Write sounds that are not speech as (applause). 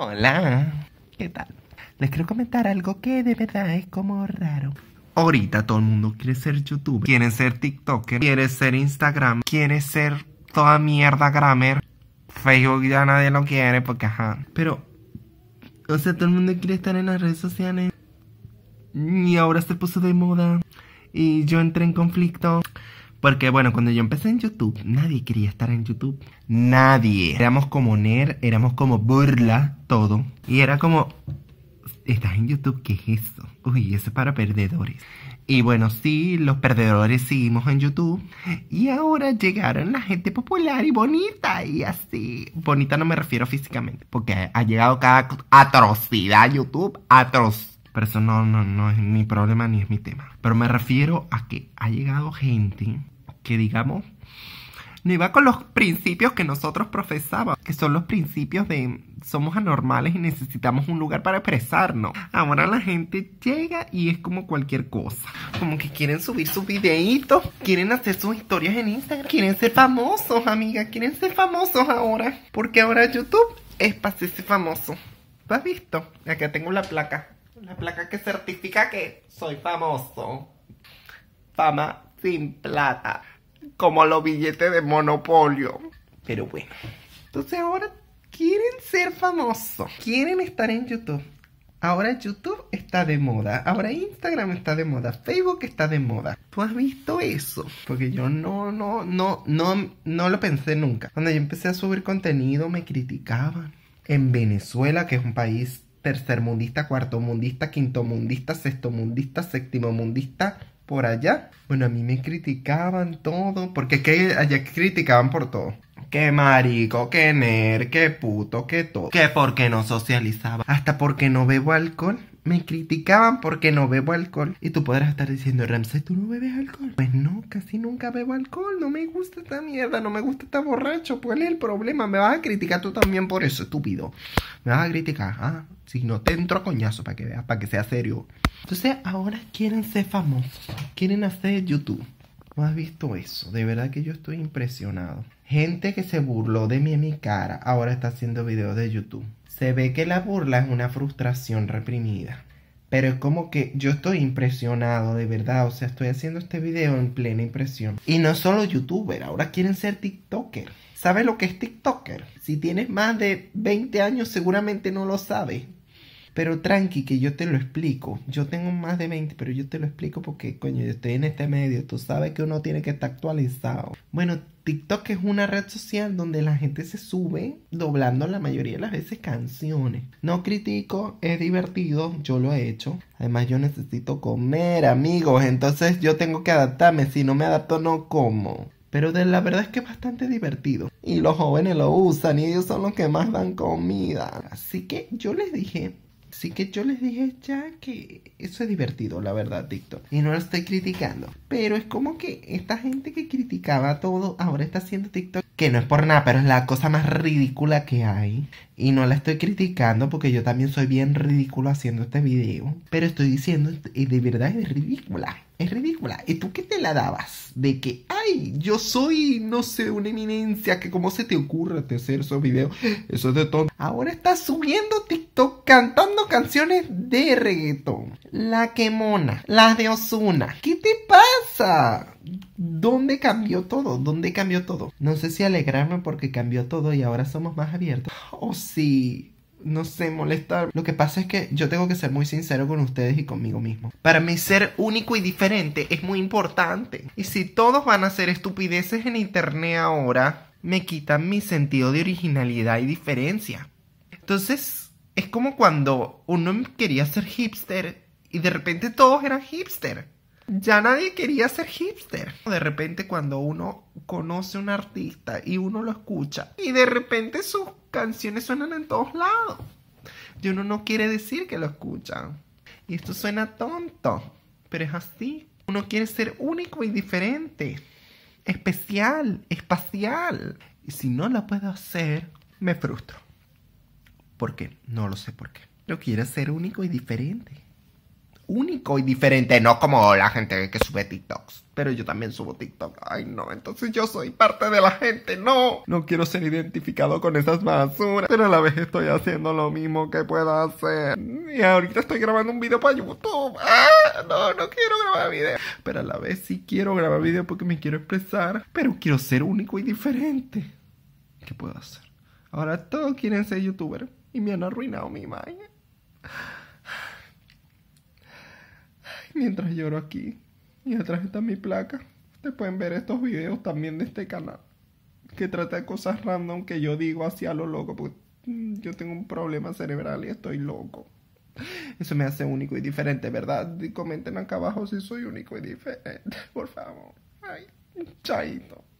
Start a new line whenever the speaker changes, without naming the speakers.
Hola, ¿qué tal? Les quiero comentar algo que de verdad es como raro. Ahorita todo el mundo quiere ser youtuber, quiere ser tiktoker, quiere ser instagram, quiere ser toda mierda grammar. Facebook ya nadie lo quiere porque ajá. Pero, o sea, todo el mundo quiere estar en las redes sociales. Y ahora se puso de moda. Y yo entré en conflicto. Porque bueno, cuando yo empecé en YouTube, nadie quería estar en YouTube. Nadie. Éramos como ner, éramos como burla, todo. Y era como, estás en YouTube, ¿qué es eso? Uy, eso es para perdedores. Y bueno, sí, los perdedores seguimos en YouTube. Y ahora llegaron la gente popular y bonita y así. Bonita no me refiero físicamente, porque ha llegado cada atrocidad a YouTube, atroz. Pero eso no, no, no es mi problema ni es mi tema. Pero me refiero a que ha llegado gente que digamos, no iba con los principios que nosotros profesábamos, que son los principios de somos anormales y necesitamos un lugar para expresarnos. Ahora la gente llega y es como cualquier cosa, como que quieren subir sus videitos, quieren hacer sus historias en Instagram, quieren ser famosos, amigas, quieren ser famosos ahora, porque ahora YouTube es para ser famoso. ¿Lo has visto? Acá tengo la placa, la placa que certifica que soy famoso. Fama sin plata, como los billetes de monopolio. Pero bueno, entonces ahora quieren ser famosos, quieren estar en YouTube. Ahora YouTube está de moda, ahora Instagram está de moda, Facebook está de moda. ¿Tú has visto eso? Porque yo no, no, no, no, no lo pensé nunca. Cuando yo empecé a subir contenido me criticaban. En Venezuela, que es un país tercermundista, cuartomundista, mundista, séptimo mundista por allá. Bueno, a mí me criticaban todo, porque es que allá criticaban por todo. Que marico, qué ner, que puto, que todo. Que porque no socializaba. Hasta porque no bebo alcohol. Me criticaban porque no bebo alcohol. Y tú podrás estar diciendo, Ramsey, ¿tú no bebes alcohol? Pues no, casi nunca bebo alcohol. No me gusta esta mierda, no me gusta estar borracho. ¿Cuál es el problema? Me vas a criticar tú también por eso, estúpido. Me vas a criticar, ¿ah? Si no te entro coñazo para que veas, para que sea serio. Entonces ahora quieren ser famosos. Quieren hacer YouTube. ¿No has visto eso? De verdad que yo estoy impresionado. Gente que se burló de mí en mi cara ahora está haciendo videos de YouTube. Se ve que la burla es una frustración reprimida. Pero es como que yo estoy impresionado de verdad. O sea, estoy haciendo este video en plena impresión. Y no solo youtuber, ahora quieren ser TikToker. ¿Sabes lo que es TikToker? Si tienes más de 20 años seguramente no lo sabes. Pero tranqui, que yo te lo explico. Yo tengo más de 20, pero yo te lo explico porque, coño, yo estoy en este medio. Tú sabes que uno tiene que estar actualizado. Bueno, TikTok es una red social donde la gente se sube doblando la mayoría de las veces canciones. No critico, es divertido, yo lo he hecho. Además, yo necesito comer, amigos. Entonces, yo tengo que adaptarme. Si no me adapto, no como. Pero de la verdad es que es bastante divertido. Y los jóvenes lo usan y ellos son los que más dan comida. Así que yo les dije Así que yo les dije ya que eso es divertido, la verdad, TikTok. Y no lo estoy criticando. Pero es como que esta gente que criticaba todo ahora está haciendo TikTok que no es por nada, pero es la cosa más ridícula que hay. Y no la estoy criticando porque yo también soy bien ridículo haciendo este video. Pero estoy diciendo, eh, de verdad es ridícula. Es ridícula. ¿Y tú qué te la dabas? De que, ay, yo soy, no sé, una eminencia, que cómo se te ocurre hacer esos videos. Eso es de todo. Ahora estás subiendo TikTok cantando canciones de reggaetón. La quemona, las de Osuna. ¿Qué te pasa? ¿Dónde cambió todo? ¿Dónde cambió todo? No sé si alegrarme porque cambió todo y ahora somos más abiertos. O si, sí. no sé, molestar. Lo que pasa es que yo tengo que ser muy sincero con ustedes y conmigo mismo. Para mí ser único y diferente es muy importante. Y si todos van a hacer estupideces en internet ahora, me quitan mi sentido de originalidad y diferencia. Entonces, es como cuando uno quería ser hipster y de repente todos eran hipster ya nadie quería ser hipster. De repente cuando uno conoce a un artista y uno lo escucha y de repente sus canciones suenan en todos lados. Y uno no quiere decir que lo escuchan. Y esto suena tonto, pero es así. Uno quiere ser único y diferente, especial, espacial. Y si no lo puedo hacer, me frustro. ¿Por qué? No lo sé por qué. Yo quiero ser único y diferente único y diferente, no como la gente que sube TikToks. Pero yo también subo TikTok. Ay, no, entonces yo soy parte de la gente, no. No quiero ser identificado con esas basuras. Pero a la vez estoy haciendo lo mismo que puedo hacer. Y ahorita estoy grabando un video para YouTube. Ah, no, no quiero grabar video. Pero a la vez sí quiero grabar video porque me quiero expresar. Pero quiero ser único y diferente. ¿Qué puedo hacer? Ahora todos quieren ser youtuber y me han arruinado mi imagen mientras lloro aquí. Y atrás está mi placa. Ustedes pueden ver estos videos también de este canal. Que trata de cosas random que yo digo hacia lo loco. Porque mm, yo tengo un problema cerebral y estoy loco. Eso me hace único y diferente, ¿verdad? Comenten acá abajo si soy único y diferente, (laughs) por favor. Ay, chaito.